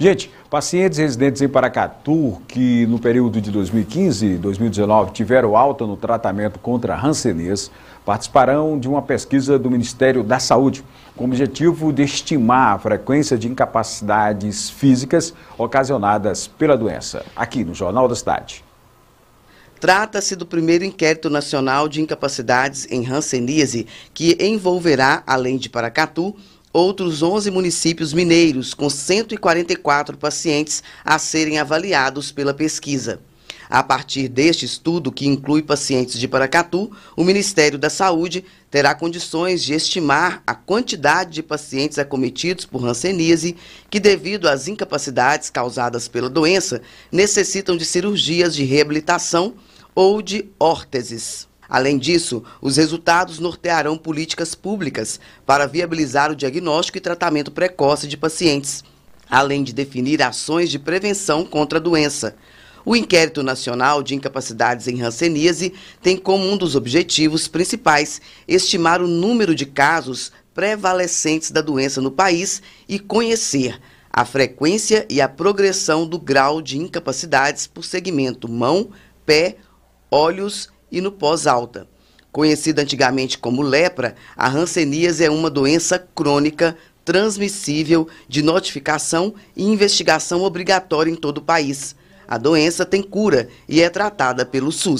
Gente, pacientes residentes em Paracatu que no período de 2015 e 2019 tiveram alta no tratamento contra rancenês participarão de uma pesquisa do Ministério da Saúde com o objetivo de estimar a frequência de incapacidades físicas ocasionadas pela doença, aqui no Jornal da Cidade. Trata-se do primeiro inquérito nacional de incapacidades em Hanseníase que envolverá, além de Paracatu, outros 11 municípios mineiros, com 144 pacientes a serem avaliados pela pesquisa. A partir deste estudo, que inclui pacientes de Paracatu, o Ministério da Saúde terá condições de estimar a quantidade de pacientes acometidos por ranceníase que, devido às incapacidades causadas pela doença, necessitam de cirurgias de reabilitação ou de órteses. Além disso, os resultados nortearão políticas públicas para viabilizar o diagnóstico e tratamento precoce de pacientes, além de definir ações de prevenção contra a doença. O Inquérito Nacional de Incapacidades em Hanseníase tem como um dos objetivos principais estimar o número de casos prevalecentes da doença no país e conhecer a frequência e a progressão do grau de incapacidades por segmento mão, pé, olhos e e no pós-alta. Conhecida antigamente como lepra, a hanseníase é uma doença crônica transmissível de notificação e investigação obrigatória em todo o país. A doença tem cura e é tratada pelo SUS.